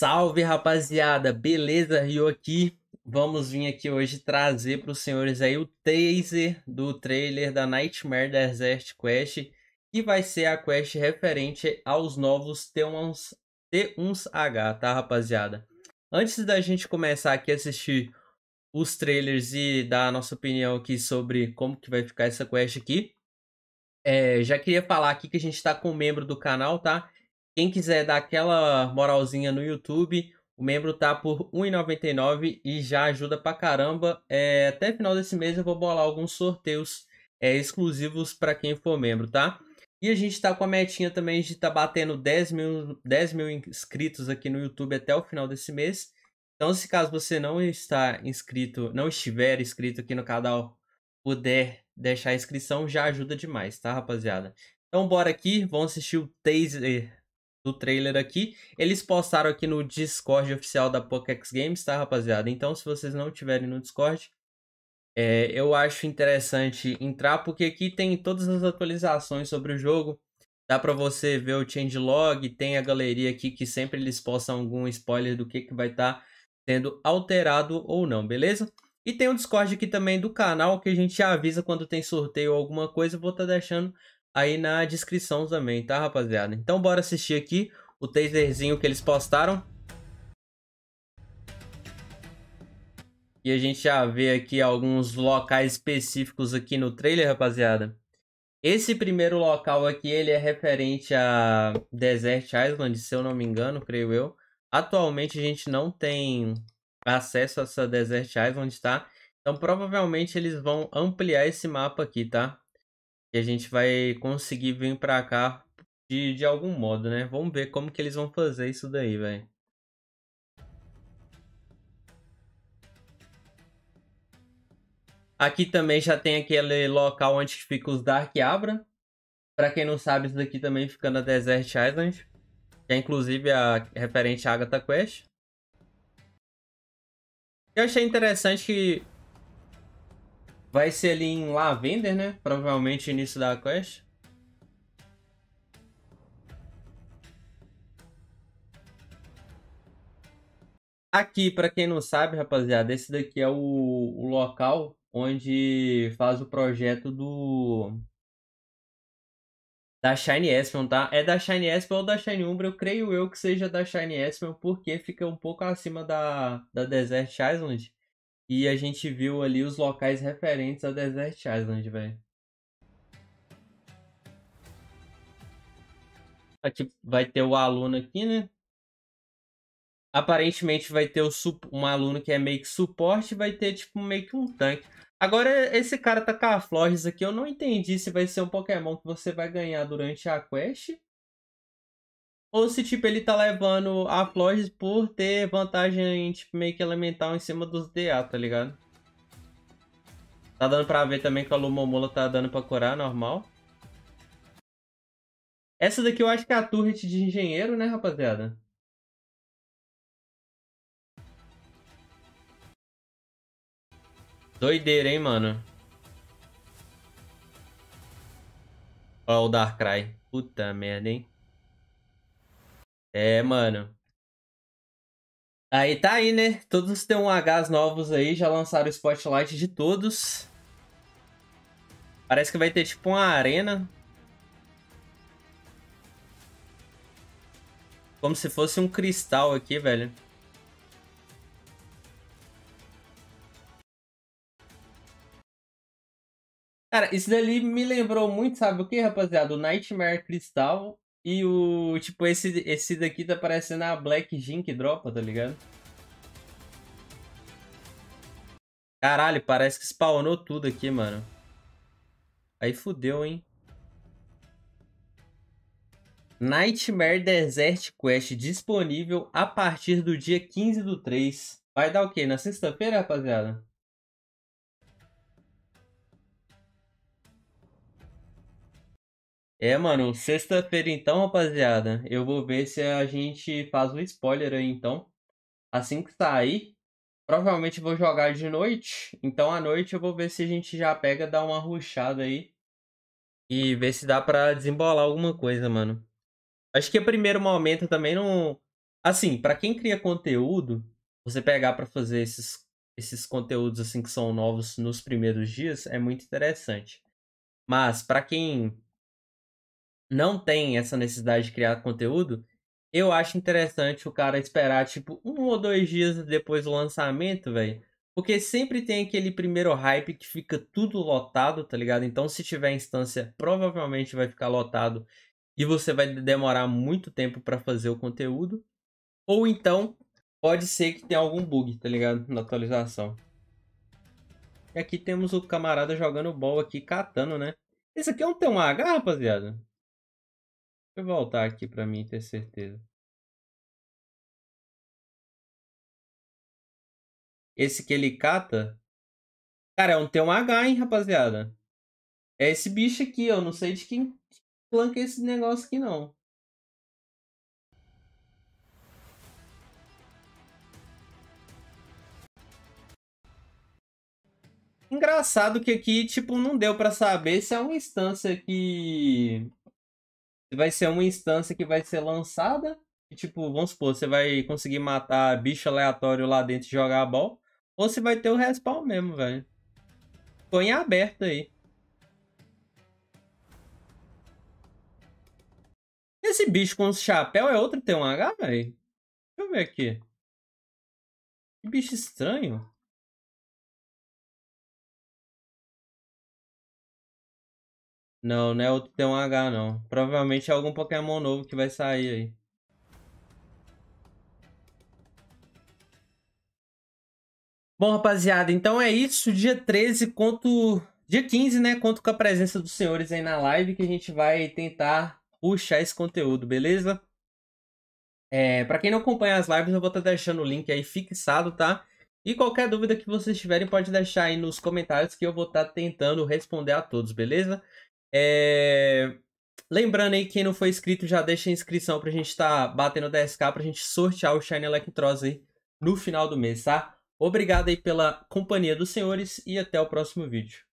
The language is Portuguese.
Salve rapaziada, beleza? Rio aqui. Vamos vir aqui hoje trazer para os senhores aí o teaser do trailer da Nightmare Desert Quest, que vai ser a quest referente aos novos T1s, T1h, tá rapaziada? Antes da gente começar aqui a assistir os trailers e dar a nossa opinião aqui sobre como que vai ficar essa quest aqui, é, já queria falar aqui que a gente está com um membro do canal, tá? Quem quiser dar aquela moralzinha no YouTube, o membro tá por R$1,99 e já ajuda pra caramba. É, até final desse mês eu vou bolar alguns sorteios é, exclusivos para quem for membro, tá? E a gente tá com a metinha também de tá batendo 10 mil, 10 mil inscritos aqui no YouTube até o final desse mês. Então, se caso você não está inscrito, não estiver inscrito aqui no canal, puder deixar a inscrição, já ajuda demais, tá, rapaziada? Então, bora aqui, vamos assistir o teaser do trailer aqui. Eles postaram aqui no Discord oficial da Pokex Games, tá, rapaziada? Então, se vocês não tiverem no Discord, é, eu acho interessante entrar, porque aqui tem todas as atualizações sobre o jogo. Dá para você ver o changelog, tem a galeria aqui que sempre eles postam algum spoiler do que, que vai estar tá sendo alterado ou não, beleza? E tem o Discord aqui também do canal que a gente avisa quando tem sorteio ou alguma coisa. Vou estar tá deixando aí na descrição também, tá, rapaziada? Então bora assistir aqui o taserzinho que eles postaram. E a gente já vê aqui alguns locais específicos aqui no trailer, rapaziada. Esse primeiro local aqui, ele é referente a Desert Island, se eu não me engano, creio eu. Atualmente a gente não tem acesso a essa Desert Island, tá? Então provavelmente eles vão ampliar esse mapa aqui, tá? E a gente vai conseguir vir pra cá de, de algum modo, né? Vamos ver como que eles vão fazer isso daí, velho. Aqui também já tem aquele local onde fica os Dark Abra. Pra quem não sabe, isso daqui também fica na Desert Island. Que é inclusive a referente à Agatha Quest. Eu achei interessante que Vai ser ali em Lavender, né? Provavelmente início da quest. Aqui, para quem não sabe, rapaziada, esse daqui é o, o local onde faz o projeto do da Shine Espion, tá? É da Shine Espion ou da Shine Umbra, eu creio eu que seja da Shine Espion, porque fica um pouco acima da, da Desert Island. E a gente viu ali os locais referentes a Desert Island, velho. Aqui vai ter o aluno aqui, né? Aparentemente vai ter o, um aluno que é meio que suporte vai ter, tipo, meio que um tanque. Agora, esse cara tá com a Flores aqui. Eu não entendi se vai ser um Pokémon que você vai ganhar durante a quest ou se, tipo, ele tá levando a Flores por ter vantagem, tipo, meio que elemental em cima dos DA, tá ligado? Tá dando pra ver também que a Lumomula tá dando pra curar, normal. Essa daqui eu acho que é a turret de engenheiro, né, rapaziada? Doideira, hein, mano? Olha o Darkrai. Puta merda, hein? É, mano. Aí tá aí, né? Todos têm um Hs novos aí, já lançaram o Spotlight de todos. Parece que vai ter tipo uma arena. Como se fosse um cristal aqui, velho. Cara, isso dali me lembrou muito, sabe o que, rapaziada? O Nightmare Crystal e o. Tipo, esse, esse daqui tá parecendo a Black Jean que dropa, tá ligado? Caralho, parece que spawnou tudo aqui, mano. Aí fudeu, hein? Nightmare Desert Quest disponível a partir do dia 15 do 3. Vai dar o quê? Na sexta-feira, rapaziada? É, mano, sexta-feira então, rapaziada. Eu vou ver se a gente faz um spoiler aí então. Assim que sair, provavelmente vou jogar de noite. Então à noite eu vou ver se a gente já pega, dá uma ruxada aí. E ver se dá pra desembolar alguma coisa, mano. Acho que o é primeiro momento também não. Assim, para quem cria conteúdo, você pegar para fazer esses, esses conteúdos assim que são novos nos primeiros dias é muito interessante. Mas para quem não tem essa necessidade de criar conteúdo, eu acho interessante o cara esperar, tipo, um ou dois dias depois do lançamento, velho. Porque sempre tem aquele primeiro hype que fica tudo lotado, tá ligado? Então, se tiver instância, provavelmente vai ficar lotado e você vai demorar muito tempo para fazer o conteúdo. Ou então, pode ser que tenha algum bug, tá ligado? Na atualização. E aqui temos o camarada jogando bola aqui, catando, né? Esse aqui é um T1H, rapaziada? eu voltar aqui para mim ter certeza. Esse que ele cata. Cara, é um, tem um H, hein, rapaziada. É esse bicho aqui, eu não sei de quem planca esse negócio aqui, não. Engraçado que aqui, tipo, não deu para saber se é uma instância que vai ser uma instância que vai ser lançada. E, tipo, vamos supor, você vai conseguir matar bicho aleatório lá dentro e jogar a bola. Ou você vai ter o respawn mesmo, velho. Põe aberto aí. Esse bicho com chapéu é outro T1H, velho? Deixa eu ver aqui. Que bicho estranho. Não, não é outro tem um H, não. Provavelmente é algum Pokémon novo que vai sair aí. Bom, rapaziada, então é isso. Dia 13 conto... Dia 15, né? Conto com a presença dos senhores aí na live que a gente vai tentar puxar esse conteúdo, beleza? É, para quem não acompanha as lives, eu vou estar tá deixando o link aí fixado, tá? E qualquer dúvida que vocês tiverem, pode deixar aí nos comentários que eu vou estar tá tentando responder a todos, beleza? É... Lembrando aí, quem não foi inscrito, já deixa a inscrição pra gente estar tá batendo 10k, pra gente sortear o Shine Electros aí no final do mês, tá? Obrigado aí pela companhia dos senhores e até o próximo vídeo.